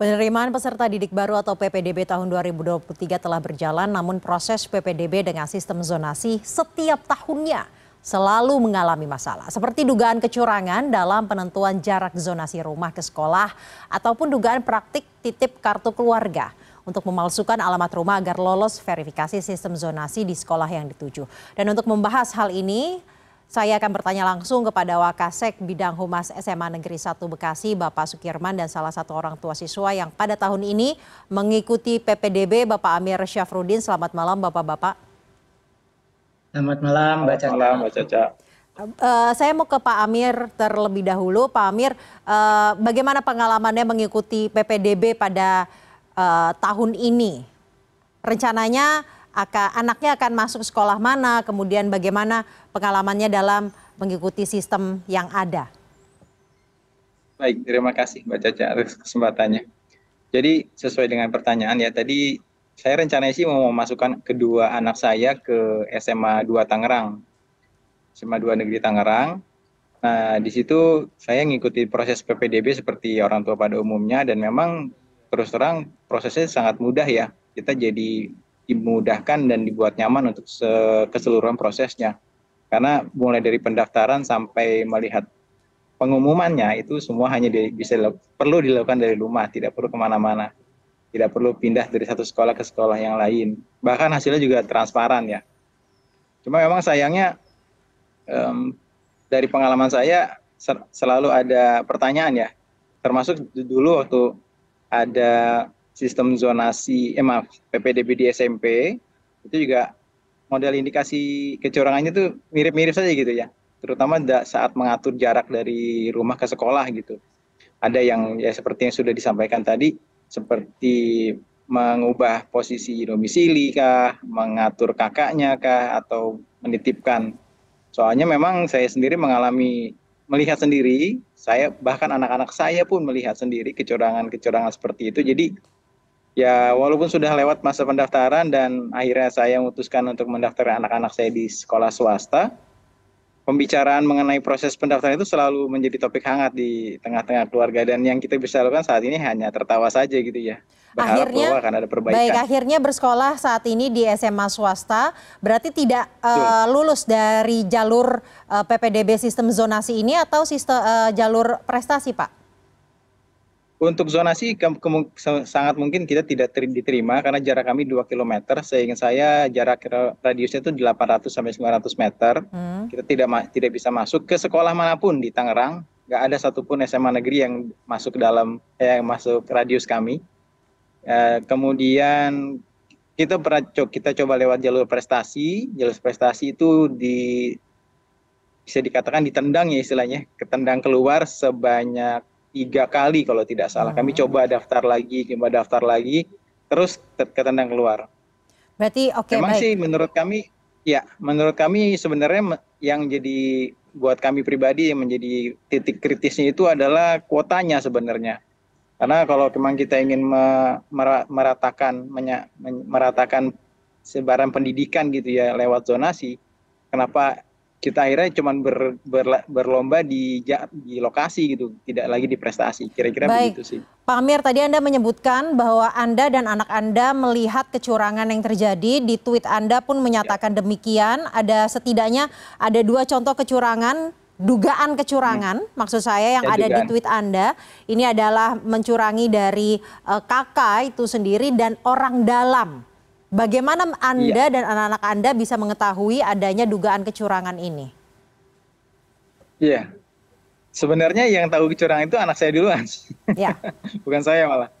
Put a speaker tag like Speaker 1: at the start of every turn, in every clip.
Speaker 1: Penerimaan peserta didik baru atau PPDB tahun 2023 telah berjalan namun proses PPDB dengan sistem zonasi setiap tahunnya selalu mengalami masalah. Seperti dugaan kecurangan dalam penentuan jarak zonasi rumah ke sekolah ataupun dugaan praktik titip kartu keluarga untuk memalsukan alamat rumah agar lolos verifikasi sistem zonasi di sekolah yang dituju. Dan untuk membahas hal ini, saya akan bertanya langsung kepada Wakasek Bidang Humas SMA Negeri 1 Bekasi, Bapak Sukirman dan salah satu orang tua siswa yang pada tahun ini mengikuti PPDB, Bapak Amir Syafrudin. Selamat malam Bapak-Bapak.
Speaker 2: Selamat malam Mbak Caca. Selamat malam Mbak Caca.
Speaker 1: Uh, saya mau ke Pak Amir terlebih dahulu. Pak Amir, uh, bagaimana pengalamannya mengikuti PPDB pada uh, tahun ini? Rencananya akan anaknya akan masuk sekolah mana, kemudian bagaimana pengalamannya dalam mengikuti sistem yang ada.
Speaker 3: Baik, terima kasih Mbak Caca atas kesempatannya. Jadi sesuai dengan pertanyaan ya tadi saya rencananya sih mau memasukkan kedua anak saya ke SMA 2 Tangerang. SMA 2 Negeri Tangerang. Nah, di situ saya ngikuti proses PPDB seperti orang tua pada umumnya dan memang terus terang prosesnya sangat mudah ya. Kita jadi dimudahkan dan dibuat nyaman untuk keseluruhan prosesnya. Karena mulai dari pendaftaran sampai melihat pengumumannya itu semua hanya di, bisa perlu dilakukan dari rumah, tidak perlu kemana-mana, tidak perlu pindah dari satu sekolah ke sekolah yang lain. Bahkan hasilnya juga transparan ya. Cuma memang sayangnya um, dari pengalaman saya selalu ada pertanyaan ya, termasuk dulu waktu ada sistem zonasi eh maaf PPDB di SMP itu juga model indikasi kecurangannya tuh mirip-mirip saja gitu ya terutama saat mengatur jarak dari rumah ke sekolah gitu ada yang ya seperti yang sudah disampaikan tadi seperti mengubah posisi domisili kah, mengatur kakaknya kah, atau menitipkan. Soalnya memang saya sendiri mengalami melihat sendiri, saya bahkan anak-anak saya pun melihat sendiri kecurangan-kecurangan seperti itu. Jadi ya walaupun sudah lewat masa pendaftaran dan akhirnya saya memutuskan untuk mendaftar anak-anak saya di sekolah swasta, pembicaraan mengenai proses pendaftaran itu selalu menjadi topik hangat di tengah-tengah keluarga dan yang kita bisa lakukan saat ini hanya tertawa saja gitu ya. Berharap akhirnya, bahwa akan ada perbaikan. Baik,
Speaker 1: akhirnya bersekolah saat ini di SMA swasta, berarti tidak uh, lulus dari jalur uh, eh, PPDB sistem zonasi ini atau sistem uh, eh, jalur prestasi, Pak?
Speaker 3: Untuk zonasi ke, ke, sangat mungkin kita tidak ter, diterima karena jarak kami 2 km. Seingat saya jarak radiusnya itu 800 sampai 900 meter. Hmm. Kita tidak tidak bisa masuk ke sekolah manapun di Tangerang. Gak ada satupun SMA negeri yang masuk dalam eh, yang masuk radius kami. Eh, kemudian kita pernah kita coba lewat jalur prestasi. Jalur prestasi itu di bisa dikatakan ditendang ya istilahnya, ketendang keluar sebanyak tiga kali kalau tidak salah. Kami oh. coba daftar lagi, coba daftar lagi, terus ketendang keluar. Berarti oke. Okay, Memang baik. sih menurut kami, ya menurut kami sebenarnya yang jadi buat kami pribadi yang menjadi titik kritisnya itu adalah kuotanya sebenarnya. Karena kalau memang kita ingin meratakan meratakan sebaran pendidikan gitu ya lewat zonasi, kenapa kita akhirnya cuma ber, ber, berlomba di di lokasi gitu, tidak lagi di prestasi. Kira-kira begitu sih.
Speaker 1: Pak Amir, tadi Anda menyebutkan bahwa Anda dan anak Anda melihat kecurangan yang terjadi. Di tweet Anda pun ya. menyatakan ya. demikian. Ada setidaknya ada dua contoh kecurangan dugaan kecurangan hmm. maksud saya yang ya, ada dugaan. di tweet Anda ini adalah mencurangi dari uh, kakak itu sendiri dan orang dalam Bagaimana Anda ya. dan anak-anak Anda bisa mengetahui adanya dugaan kecurangan ini?
Speaker 3: Iya. Sebenarnya yang tahu kecurangan itu anak saya duluan. Ya. Bukan saya malah.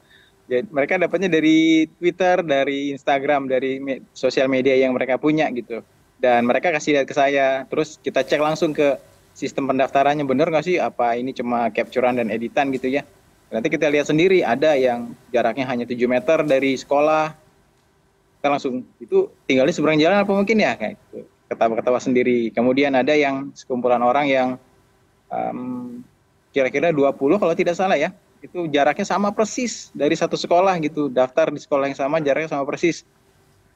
Speaker 3: Jadi, ya, mereka dapatnya dari Twitter, dari Instagram, dari me sosial media yang mereka punya gitu. Dan mereka kasih lihat ke saya, terus kita cek langsung ke sistem pendaftarannya benar nggak sih? Apa ini cuma capturean dan editan gitu ya? Nanti kita lihat sendiri ada yang jaraknya hanya 7 meter dari sekolah, kita langsung itu tinggal di seberang jalan apa mungkin ya kayak gitu. ketawa-ketawa sendiri kemudian ada yang sekumpulan orang yang kira kira-kira 20 kalau tidak salah ya itu jaraknya sama persis dari satu sekolah gitu daftar di sekolah yang sama jaraknya sama persis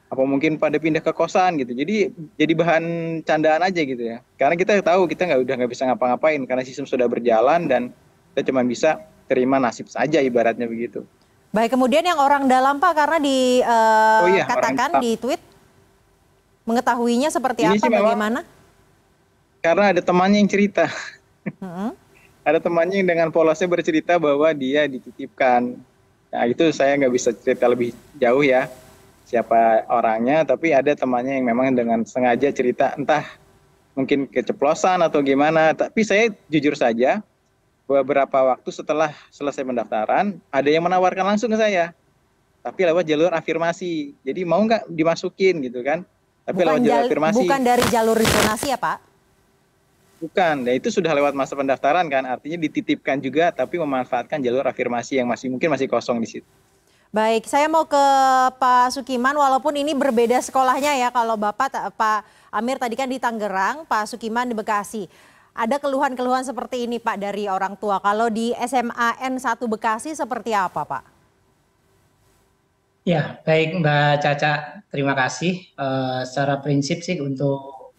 Speaker 3: apa mungkin pada pindah ke kosan gitu jadi jadi bahan candaan aja gitu ya karena kita tahu kita nggak udah nggak bisa ngapa-ngapain karena sistem sudah berjalan dan kita cuma bisa terima nasib saja ibaratnya begitu
Speaker 1: Baik, kemudian yang orang dalam Pak karena dikatakan uh, eh, oh, iya, di tweet mengetahuinya seperti Ini iya apa bagaimana?
Speaker 3: Karena ada temannya yang cerita. Hmm. ada temannya yang dengan polosnya bercerita bahwa dia dititipkan. Nah, itu saya nggak bisa cerita lebih jauh ya siapa orangnya, tapi ada temannya yang memang dengan sengaja cerita entah mungkin keceplosan atau gimana. Tapi saya jujur saja, beberapa waktu setelah selesai pendaftaran ada yang menawarkan langsung ke saya tapi lewat jalur afirmasi jadi mau nggak dimasukin gitu kan tapi bukan lewat jalur afirmasi bukan dari
Speaker 1: jalur resonasi ya pak
Speaker 3: bukan ya itu sudah lewat masa pendaftaran kan artinya dititipkan juga tapi memanfaatkan jalur afirmasi yang masih mungkin masih kosong di situ
Speaker 1: Baik, saya mau ke Pak Sukiman, walaupun ini berbeda sekolahnya ya, kalau Bapak, Pak Amir tadi kan di Tangerang, Pak Sukiman di Bekasi. Ada keluhan-keluhan seperti ini Pak dari orang tua. Kalau di SMA N1 Bekasi seperti
Speaker 2: apa Pak? Ya, baik Mbak Caca. Terima kasih. Uh, secara prinsip sih untuk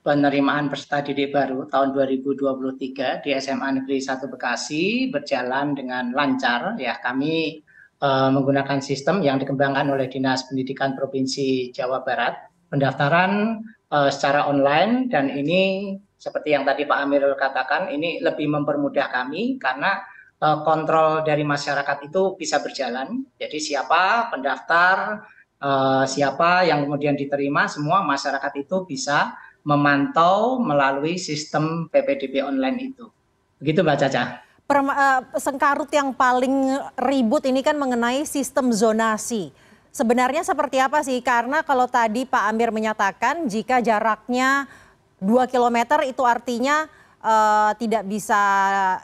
Speaker 2: penerimaan peserta didik baru tahun 2023 di SMA Negeri 1 Bekasi berjalan dengan lancar. Ya, kami uh, menggunakan sistem yang dikembangkan oleh Dinas Pendidikan Provinsi Jawa Barat. Pendaftaran uh, secara online dan ini seperti yang tadi Pak Amir katakan, ini lebih mempermudah kami karena eh, kontrol dari masyarakat itu bisa berjalan. Jadi siapa pendaftar, eh, siapa yang kemudian diterima, semua masyarakat itu bisa memantau melalui sistem PPDB online itu. Begitu Mbak Caca.
Speaker 1: Perma, eh, sengkarut yang paling ribut ini kan mengenai sistem zonasi. Sebenarnya seperti apa sih? Karena kalau tadi Pak Amir menyatakan jika jaraknya 2 km itu artinya uh, tidak bisa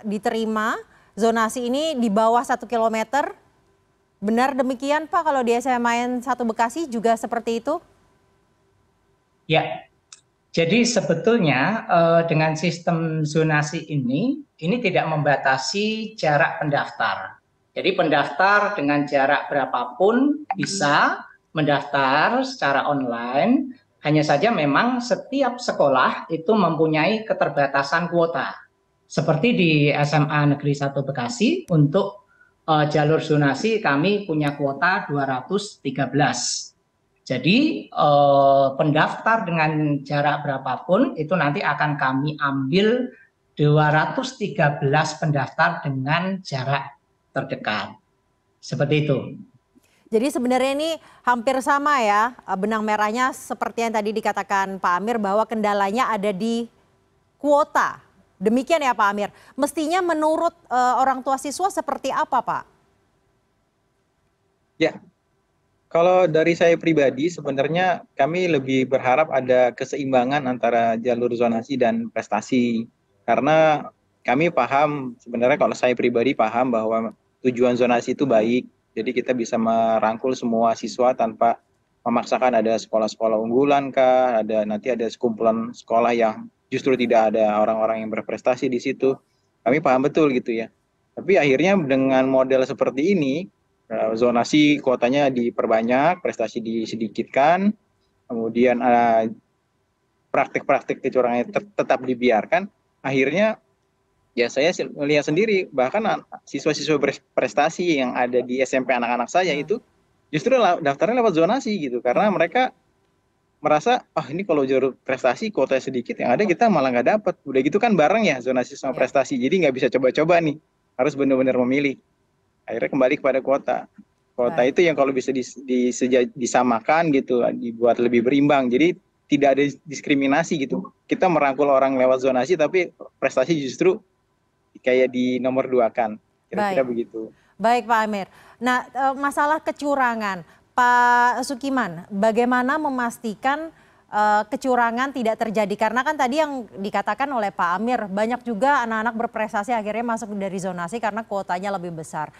Speaker 1: diterima zonasi ini di bawah 1 km. Benar demikian Pak kalau di SMAN 1 Bekasi juga seperti itu?
Speaker 2: Ya, jadi sebetulnya uh, dengan sistem zonasi ini, ini tidak membatasi jarak pendaftar. Jadi pendaftar dengan jarak berapapun bisa mendaftar secara online hanya saja memang setiap sekolah itu mempunyai keterbatasan kuota. Seperti di SMA Negeri 1 Bekasi untuk uh, jalur zonasi kami punya kuota 213. Jadi uh, pendaftar dengan jarak berapapun itu nanti akan kami ambil 213 pendaftar dengan jarak terdekat. Seperti itu.
Speaker 1: Jadi sebenarnya ini hampir sama ya eh, benang merahnya seperti yang tadi dikatakan Pak Amir bahwa kendalanya ada di kuota. Demikian ya Pak Amir. Mestinya menurut uh, orang tua siswa seperti apa Pak?
Speaker 3: Ya, kalau dari saya pribadi sebenarnya kami lebih berharap ada keseimbangan antara jalur zonasi dan prestasi. Karena kami paham, sebenarnya kalau saya pribadi paham bahwa tujuan zonasi itu baik, jadi kita bisa merangkul semua siswa tanpa memaksakan ada sekolah-sekolah unggulan kah, ada nanti ada sekumpulan sekolah yang justru tidak ada orang-orang yang berprestasi di situ. Kami paham betul gitu ya. Tapi akhirnya dengan model seperti ini, eh, zonasi kuotanya diperbanyak, prestasi disedikitkan, kemudian eh, praktik-praktik kecurangan tetap dibiarkan, akhirnya ya saya melihat sendiri bahkan siswa-siswa prestasi yang ada di SMP anak-anak saya hmm. itu justru daftarnya lewat zonasi gitu karena hmm. mereka merasa ah ini kalau jalur prestasi kuota sedikit yang ada kita malah nggak dapat udah gitu kan bareng ya zonasi sama iya. prestasi jadi nggak bisa coba-coba nih harus benar-benar memilih akhirnya kembali kepada kuota kuota nah. itu yang kalau bisa dis, disamakan gitu dibuat lebih berimbang jadi tidak ada diskriminasi gitu kita merangkul orang lewat zonasi tapi prestasi justru kayak di nomor dua kan. Kira-kira begitu.
Speaker 1: Baik Pak Amir. Nah eh, masalah kecurangan, Pak Sukiman, bagaimana memastikan uh, kecurangan tidak terjadi? Karena kan tadi yang dikatakan oleh Pak Amir, banyak juga anak-anak berprestasi akhirnya masuk dari zonasi karena kuotanya lebih besar.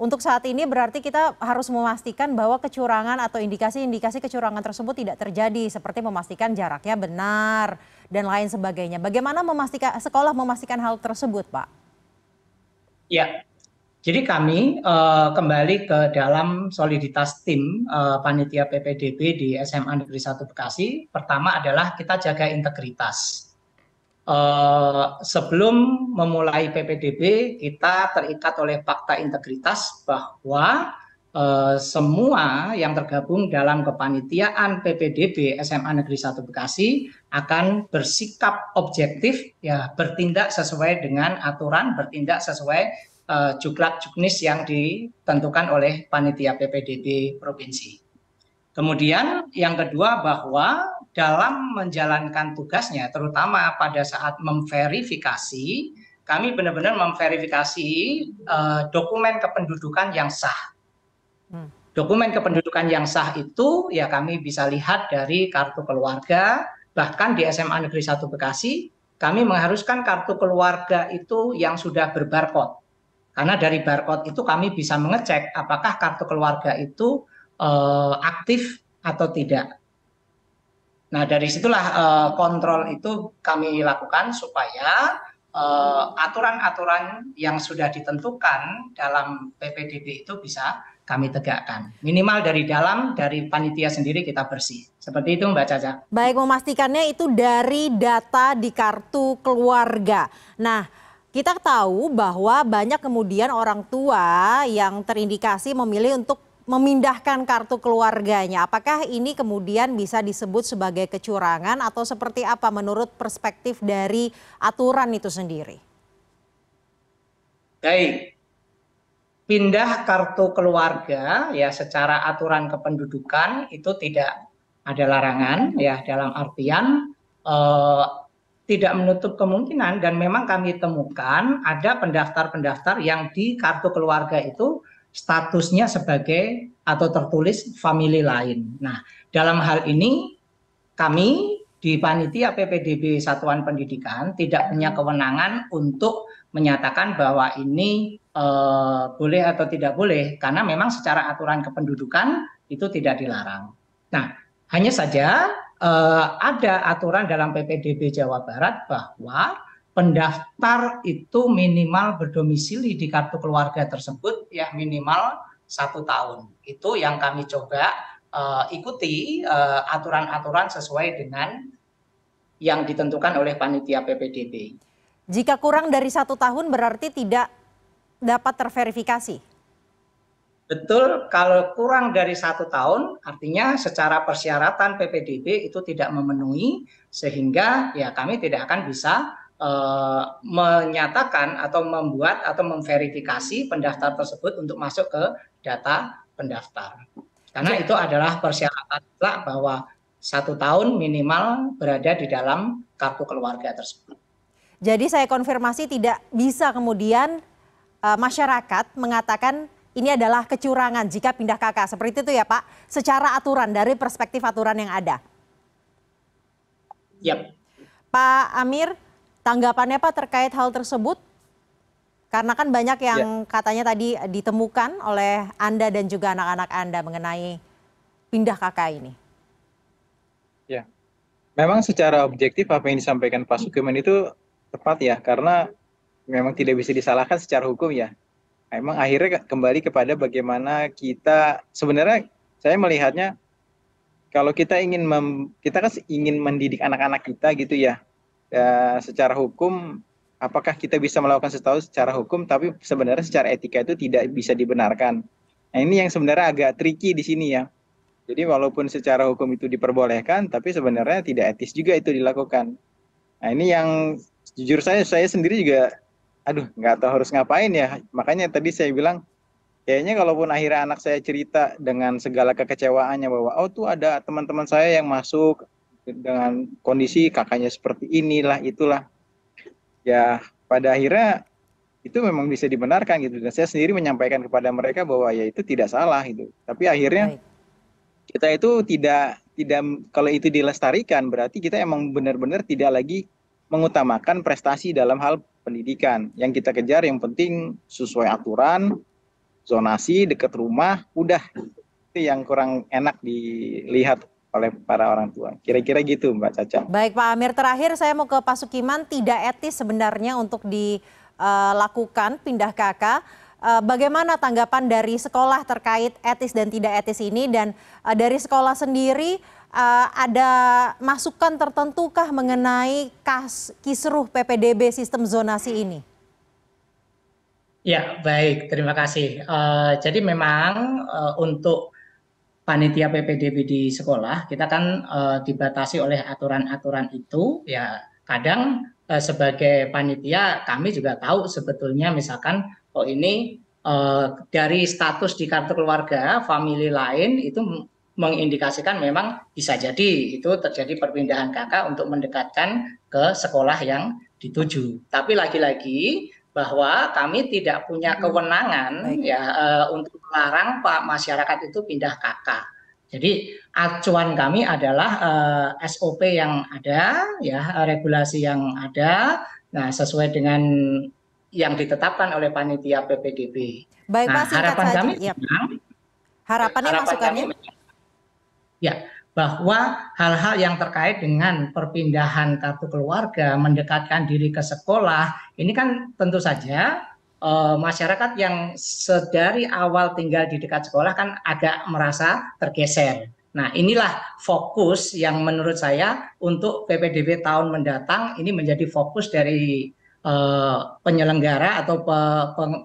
Speaker 1: Untuk saat ini berarti kita harus memastikan bahwa kecurangan atau indikasi-indikasi kecurangan tersebut tidak terjadi seperti memastikan jaraknya benar dan lain sebagainya. Bagaimana memastikan sekolah memastikan hal tersebut, Pak?
Speaker 2: ya jadi kami eh, kembali ke dalam soliditas tim eh, panitia ppdb di sma negeri satu bekasi pertama adalah kita jaga integritas Uh, sebelum memulai PPDB, kita terikat oleh fakta integritas bahwa Eh, semua yang tergabung dalam kepanitiaan PPDB SMA Negeri 1 Bekasi akan bersikap objektif ya bertindak sesuai dengan aturan bertindak sesuai eh, juklak juknis yang ditentukan oleh panitia PPDB provinsi. Kemudian yang kedua bahwa dalam menjalankan tugasnya terutama pada saat memverifikasi kami benar-benar memverifikasi uh, dokumen kependudukan yang sah Dokumen kependudukan yang sah itu ya kami bisa lihat dari kartu keluarga, bahkan di SMA Negeri 1 Bekasi kami mengharuskan kartu keluarga itu yang sudah berbarcode. Karena dari barcode itu kami bisa mengecek apakah kartu keluarga itu eh, aktif atau tidak. Nah, dari situlah eh, kontrol itu kami lakukan supaya eh, aturan-aturan uh, aturan -aturan yang sudah ditentukan dalam PPDB itu bisa kami tegakkan. Minimal dari dalam, dari panitia sendiri kita bersih. Seperti itu Mbak Caca.
Speaker 1: Baik, memastikannya itu dari data di kartu keluarga. Nah, kita tahu bahwa banyak kemudian orang tua yang terindikasi memilih untuk memindahkan kartu keluarganya. Apakah ini kemudian bisa disebut sebagai kecurangan atau seperti apa menurut perspektif dari aturan
Speaker 2: itu sendiri? Baik, pindah kartu keluarga ya secara aturan kependudukan itu tidak ada larangan ya dalam artian eh, tidak menutup kemungkinan dan memang kami temukan ada pendaftar-pendaftar yang di kartu keluarga itu statusnya sebagai atau tertulis family lain. Nah, dalam hal ini kami di panitia PPDB Satuan Pendidikan tidak punya kewenangan untuk menyatakan bahwa ini Eh, boleh atau tidak boleh karena memang secara aturan kependudukan itu tidak dilarang. Nah, hanya saja uh, ada aturan dalam PPDB Jawa Barat bahwa pendaftar itu minimal berdomisili di kartu keluarga tersebut ya minimal satu tahun. Itu yang kami coba uh, ikuti aturan-aturan uh, aturan -aturan sesuai dengan yang ditentukan oleh panitia PPDB.
Speaker 1: Jika kurang dari satu tahun berarti tidak dapat terverifikasi?
Speaker 2: Betul, kalau kurang dari satu tahun, artinya secara persyaratan PPDB itu tidak memenuhi, sehingga ya kami tidak akan bisa uh, menyatakan atau membuat atau memverifikasi pendaftar tersebut untuk masuk ke data pendaftar. Karena itu adalah persyaratan lah bahwa satu tahun minimal berada di dalam kartu keluarga tersebut. Jadi
Speaker 1: saya konfirmasi tidak bisa kemudian Eh, masyarakat mengatakan ini adalah kecurangan jika pindah KK. Seperti itu ya Pak, secara aturan dari perspektif aturan yang ada. Yep. Pak Amir, tanggapannya Pak terkait hal tersebut? Karena kan banyak yang yep. Ya. katanya tadi ditemukan oleh Anda dan juga anak-anak Anda mengenai pindah KK ini.
Speaker 3: Ya, memang secara objektif apa yang disampaikan Pak Sukiman itu tepat ya, karena memang tidak bisa disalahkan secara hukum ya. Emang akhirnya kembali kepada bagaimana kita sebenarnya saya melihatnya kalau kita ingin mem, kita kan ingin mendidik anak-anak kita gitu ya, ya secara hukum apakah kita bisa melakukan sesuatu secara hukum tapi sebenarnya secara etika itu tidak bisa dibenarkan nah ini yang sebenarnya agak tricky di sini ya jadi walaupun secara hukum itu diperbolehkan tapi sebenarnya tidak etis juga itu dilakukan nah ini yang jujur saya saya sendiri juga aduh nggak tahu harus ngapain ya makanya tadi saya bilang kayaknya kalaupun akhirnya anak saya cerita dengan segala kekecewaannya bahwa oh tuh ada teman-teman saya yang masuk dengan kondisi kakaknya seperti inilah itulah ya pada akhirnya itu memang bisa dibenarkan gitu dan saya sendiri menyampaikan kepada mereka bahwa ya itu tidak salah gitu tapi akhirnya kita itu tidak tidak kalau itu dilestarikan berarti kita emang benar-benar tidak lagi mengutamakan prestasi dalam hal pendidikan. Yang kita kejar yang penting sesuai aturan, zonasi, dekat rumah, udah. Itu yang kurang enak dilihat oleh para orang tua. Kira-kira gitu Mbak Caca.
Speaker 1: Baik Pak Amir, terakhir saya mau ke Pak Sukiman. Tidak etis sebenarnya untuk dilakukan pindah kakak. Eh, bagaimana tanggapan dari sekolah terkait etis dan tidak etis ini dan eh, dari sekolah sendiri uh, ada masukan tertentukah mengenai kas, kisruh PPDB sistem zonasi ini?
Speaker 2: Ya, baik. Terima kasih. Uh, jadi memang uh, untuk panitia PPDB di sekolah, kita kan uh, dibatasi oleh aturan-aturan itu. Ya, kadang uh, sebagai panitia kami juga tahu sebetulnya misalkan oh ini uh, dari status di kartu keluarga, family lain itu mengindikasikan memang bisa jadi itu terjadi perpindahan kakak untuk mendekatkan ke sekolah yang dituju. Tapi lagi-lagi bahwa kami tidak punya hmm. kewenangan Baik. ya e, untuk melarang pak masyarakat itu pindah kakak. Jadi acuan kami adalah e, eh, SOP yang ada ya regulasi yang ada. Nah sesuai dengan yang ditetapkan oleh panitia PPDB. Baik, nah, iya. harapan kami yep. harapannya harapan masukannya kami ya bahwa hal-hal yang terkait dengan perpindahan kartu keluarga, mendekatkan diri ke sekolah, ini kan tentu saja e, masyarakat yang sedari awal tinggal di dekat sekolah kan agak merasa tergeser. Nah, inilah fokus yang menurut saya untuk PPDB tahun mendatang ini menjadi fokus dari e, penyelenggara atau pe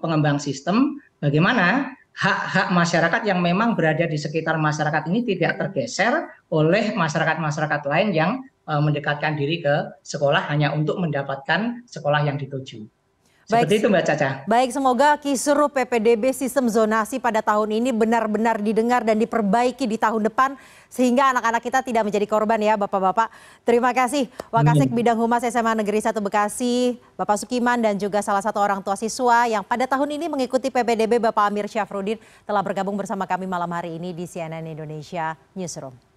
Speaker 2: pengembang sistem bagaimana hak-hak masyarakat yang memang berada di sekitar masyarakat ini tidak tergeser oleh masyarakat-masyarakat lain yang eh, mendekatkan diri ke sekolah hanya untuk mendapatkan sekolah yang dituju Baik, itu Mbak Caca.
Speaker 1: Baik, semoga kisru PPDB sistem zonasi pada tahun ini benar-benar didengar dan diperbaiki di tahun depan sehingga anak-anak kita tidak menjadi korban ya Bapak-bapak. Terima kasih Wakasek Bidang Humas SMA Negeri 1 Bekasi, Bapak Sukiman dan juga salah satu orang tua siswa yang pada tahun ini mengikuti PPDB Bapak Amir Syafrudin telah bergabung bersama kami malam hari ini di CNN Indonesia Newsroom.